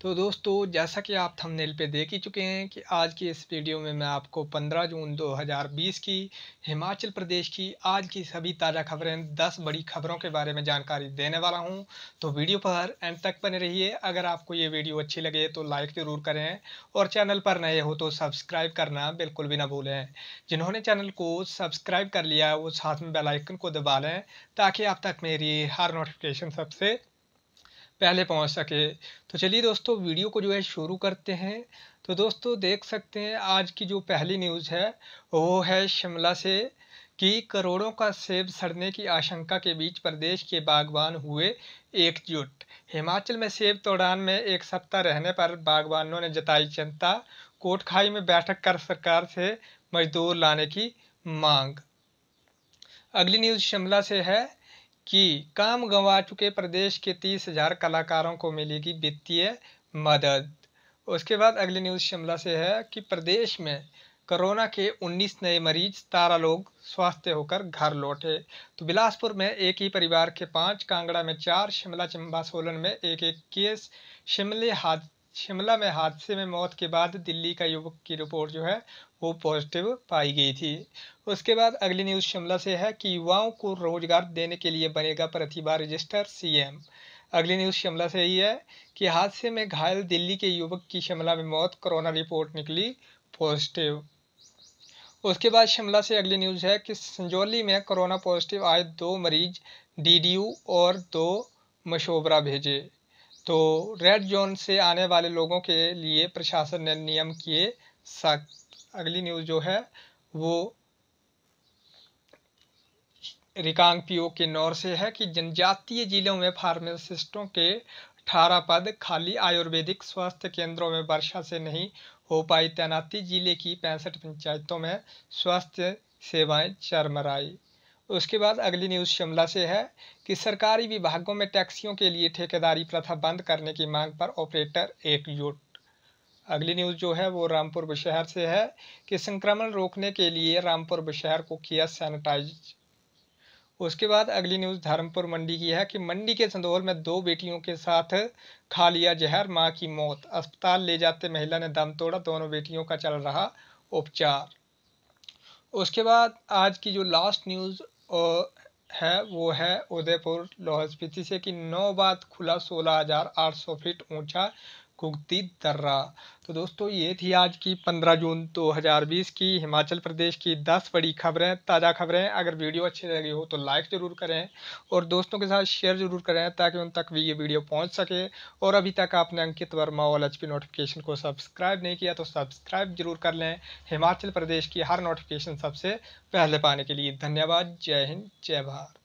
तो दोस्तों जैसा कि आप थंबनेल पे देख ही चुके हैं कि आज की इस वीडियो में मैं आपको 15 जून 2020 की हिमाचल प्रदेश की आज की सभी ताज़ा खबरें 10 बड़ी खबरों के बारे में जानकारी देने वाला हूं तो वीडियो पर एंड तक बने रहिए अगर आपको ये वीडियो अच्छी लगे तो लाइक ज़रूर करें और चैनल पर नए हो तो सब्सक्राइब करना बिल्कुल भी ना भूलें जिन्होंने चैनल को सब्सक्राइब कर लिया वो साथ में बेलाइकन को दबा लें ताकि आप तक मेरी हर नोटिफिकेशन सबसे पहले पहुंच सके तो चलिए दोस्तों वीडियो को जो है शुरू करते हैं तो दोस्तों देख सकते हैं आज की जो पहली न्यूज़ है वो है शिमला से कि करोड़ों का सेब सड़ने की आशंका के बीच प्रदेश के बागवान हुए एकजुट हिमाचल में सेब तोड़ान में एक सप्ताह रहने पर बागवानों ने जताई चिंता कोटखाई में बैठक कर सरकार से मजदूर लाने की मांग अगली न्यूज़ शिमला से है कि काम गंवा चुके प्रदेश के तीस हजार कलाकारों को मिलेगी वित्तीय मदद उसके बाद अगली न्यूज़ शिमला से है कि प्रदेश में कोरोना के 19 नए मरीज तारा लोग स्वास्थ्य होकर घर लौटे तो बिलासपुर में एक ही परिवार के पांच कांगड़ा में चार शिमला चंबा सोलन में एक एक केस शिमले हाथ शिमला में हादसे में मौत के बाद दिल्ली का युवक की रिपोर्ट जो है वो पॉजिटिव पाई गई थी उसके बाद अगली न्यूज़ शिमला से है कि युवाओं को रोजगार देने के लिए बनेगा प्रतिभा रजिस्टर सीएम अगली न्यूज़ शिमला से ही है कि हादसे में घायल दिल्ली के युवक की शिमला में मौत कोरोना रिपोर्ट निकली पॉजिटिव उसके बाद शिमला से अगली न्यूज़ है कि संजौली में कोरोना पॉजिटिव आए दो मरीज डीडीयू और दो मशोबरा भेजे तो रेड जोन से आने वाले लोगों के लिए प्रशासन ने नियम किए अगली न्यूज़ जो है वो रिकांग पीओ नौर से है कि जनजातीय जिलों में फार्मासिस्टों के अठारह पद खाली आयुर्वेदिक स्वास्थ्य केंद्रों में वर्षा से नहीं हो पाई तैनाती जिले की पैंसठ पंचायतों में स्वास्थ्य सेवाएं चरमराई उसके बाद अगली न्यूज़ शिमला से है कि सरकारी विभागों में टैक्सियों के लिए ठेकेदारी प्रथा बंद करने की मांग पर ऑपरेटर एकजुट अगली न्यूज़ जो है वो रामपुर बुशहर से है कि संक्रमण रोकने के लिए रामपुर बुशहर को किया सैनिटाइज उसके बाद अगली न्यूज़ धर्मपुर मंडी की है कि मंडी के संदौल में दो बेटियों के साथ खा लिया जहर मां की मौत अस्पताल ले जाते महिला ने दम तोड़ा दोनों बेटियों का चल रहा उपचार उसके बाद आज की जो लास्ट न्यूज़ है वो है उदयपुर लाहौल स्पीति से कि नौ बात खुला सोलह हजार आठ सौ फीट ऊंचा कुगती दर्रा तो दोस्तों ये थी आज की 15 जून 2020 की हिमाचल प्रदेश की 10 बड़ी खबरें ताज़ा खबरें अगर वीडियो अच्छी लगी हो तो लाइक ज़रूर करें और दोस्तों के साथ शेयर ज़रूर करें ताकि उन तक भी ये वीडियो पहुंच सके और अभी तक आपने अंकित वर्मा ऑल एच नोटिफिकेशन को सब्सक्राइब नहीं किया तो सब्सक्राइब जरूर कर लें हिमाचल प्रदेश की हर नोटिफिकेशन सबसे पहले पाने के लिए धन्यवाद जय हिंद जय भारत